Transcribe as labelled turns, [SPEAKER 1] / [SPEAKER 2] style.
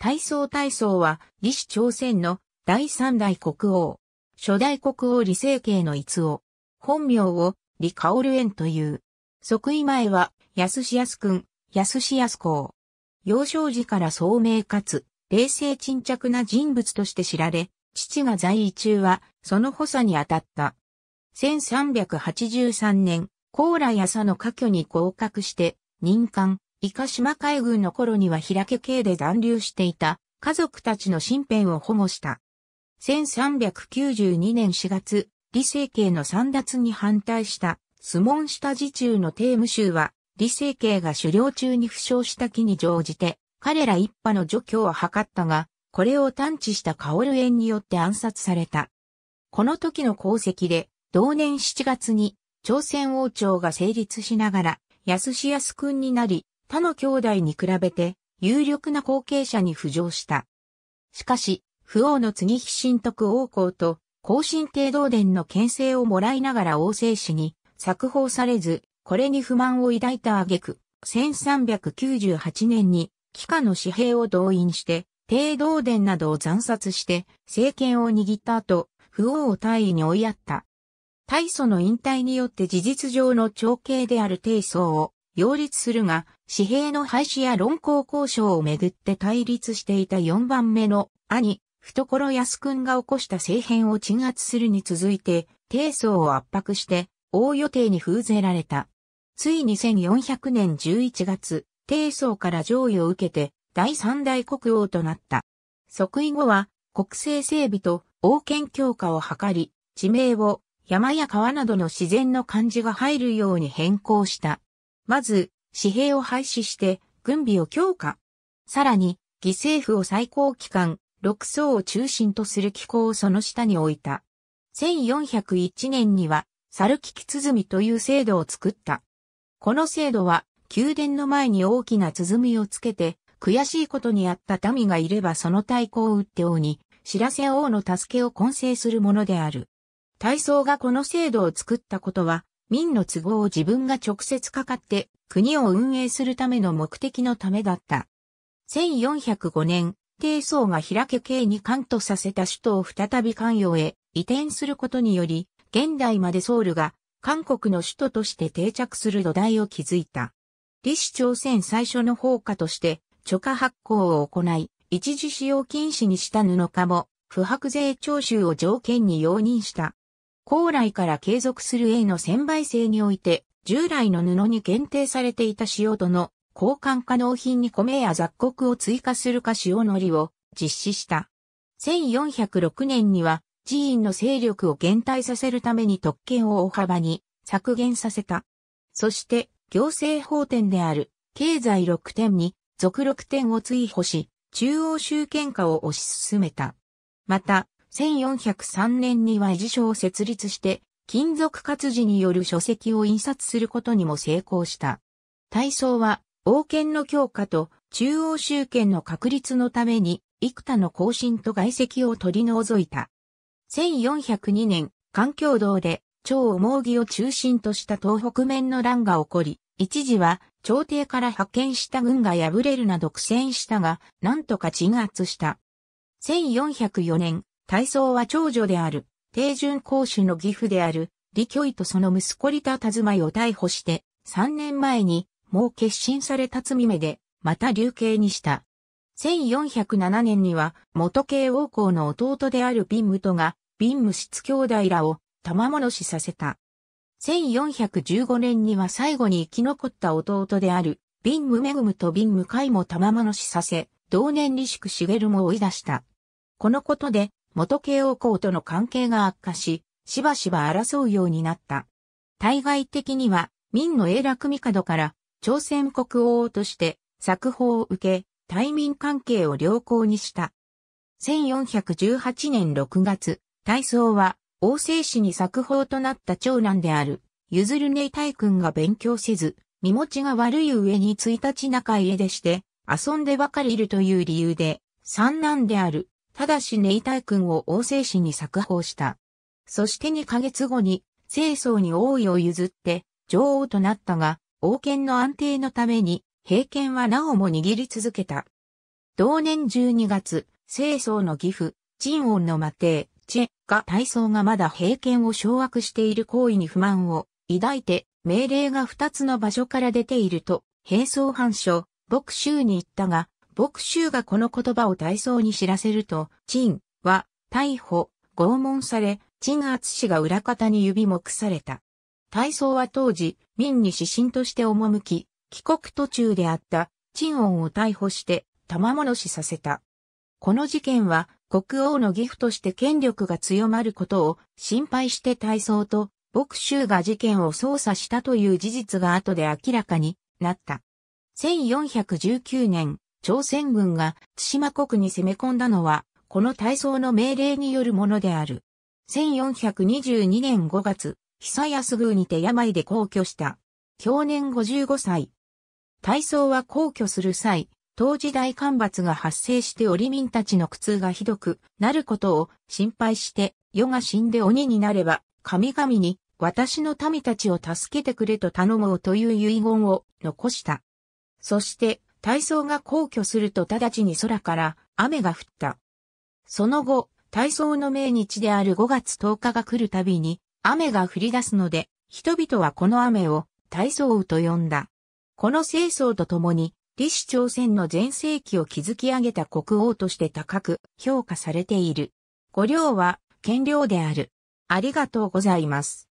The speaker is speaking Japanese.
[SPEAKER 1] 大宋大宋は、李氏朝鮮の第三代国王。初代国王李成慶の逸王。本名を李薫園という。即位前は、安志安君、安志安公。幼少時から聡明かつ、冷静沈着な人物として知られ、父が在位中は、その補佐に当たった。1383年、高麗朝の家居に合格して、任官、イカ島海軍の頃には平家系で残留していた家族たちの身辺を保護した。1392年4月、李成慶の三奪に反対した相門下た中の帝武州は、李成慶が狩猟中に負傷した木に乗じて、彼ら一派の除去を図ったが、これを探知したカオル園によって暗殺された。この時の功績で、同年7月に朝鮮王朝が成立しながら、安志安君になり、他の兄弟に比べて有力な後継者に浮上した。しかし、不王の次非神徳王公と後進帝道伝の牽制をもらいながら王政史に作法されず、これに不満を抱いた挙句、1398年に帰化の紙幣を動員して、帝道伝などを惨殺して政権を握った後、不王を大位に追いやった。大祖の引退によって事実上の長兄である帝宗を擁立するが、紙幣の廃止や論考交渉をめぐって対立していた4番目の兄、懐安くんが起こした政変を鎮圧するに続いて、低層を圧迫して、大予定に封ぜられた。ついに1400年11月、低層から上位を受けて、第三代国王となった。即位後は、国政整備と王権強化を図り、地名を山や川などの自然の漢字が入るように変更した。まず、紙幣を廃止して軍備を強化。さらに、犠牲府を最高機関、六層を中心とする機構をその下に置いた。1401年には、猿利き鼓という制度を作った。この制度は、宮殿の前に大きな鼓をつけて、悔しいことにあった民がいればその対抗を打って王に、知らせ王の助けを混成するものである。大僧がこの制度を作ったことは、民の都合を自分が直接かかって国を運営するための目的のためだった。1405年、帝宗が平家系に関とさせた首都を再び関与へ移転することにより、現代までソウルが韓国の首都として定着する土台を築いた。李氏朝鮮最初の放火として許可発行を行い、一時使用禁止にした布かも、不白税徴収を条件に容認した。高来から継続する A の専売性において、従来の布に限定されていた塩との交換可能品に米や雑穀を追加するか塩のりを実施した。1406年には寺院の勢力を減退させるために特権を大幅に削減させた。そして行政法典である経済6点に続6点を追保し、中央集権化を推し進めた。また、1403年には辞書を設立して、金属活字による書籍を印刷することにも成功した。体操は、王権の強化と中央集権の確立のために、幾多の更新と外籍を取り除いた。1402年、環境道で、超重義を中心とした東北面の乱が起こり、一時は朝廷から派遣した軍が敗れるなど苦戦したが、なんとか鎮圧した。1404年、体操は長女である、定順公主の義父である、李教とその息子リタ・タズマイを逮捕して、3年前に、もう決心された罪目で、また流刑にした。1407年には、元慶王公の弟であるビンムとが、ビンム室兄弟らを、玉物死させた。1415年には最後に生き残った弟である、ビンムメグムとビンムカイも玉物死させ、同年シ宿茂も追い出した。このことで、元慶王公との関係が悪化し、しばしば争うようになった。対外的には、明の永楽帝から朝鮮国王として作法を受け、対民関係を良好にした。1418年6月、大操は、王政史に作法となった長男である、ゆずるねいた君が勉強せず、身持ちが悪い上に1日中家でして、遊んでばかりいるという理由で、三男であるただしネイタイ君を王政氏に作法した。そして2ヶ月後に、清宗に王位を譲って、女王となったが、王権の安定のために、平権はなおも握り続けた。同年12月、清宗の義父、陳王の魔帝、チェが大僧がまだ平権を掌握している行為に不満を抱いて、命令が2つの場所から出ていると、平装反書、牧州に行ったが、牧州がこの言葉を大層に知らせると、陳は逮捕、拷問され、陳厚氏が裏方に指目された。大層は当時、民に指針として赴き、帰国途中であった陳恩を逮捕して玉物死させた。この事件は国王の義父として権力が強まることを心配して大層と牧州が事件を捜査したという事実が後で明らかになった。1419年、朝鮮軍が津島国に攻め込んだのは、この大操の命令によるものである。1422年5月、久安宮にて病で皇居した。去年55歳。大操は皇居する際、当時大干ばつが発生して織民たちの苦痛がひどくなることを心配して、世が死んで鬼になれば、神々に私の民たちを助けてくれと頼もうという遺言を残した。そして、大操が皇居すると直ちに空から雨が降った。その後、大操の命日である5月10日が来るたびに雨が降り出すので、人々はこの雨を大操雨と呼んだ。この清掃とともに、李氏朝鮮の前世紀を築き上げた国王として高く評価されている。御陵は、権領である。ありがとうございます。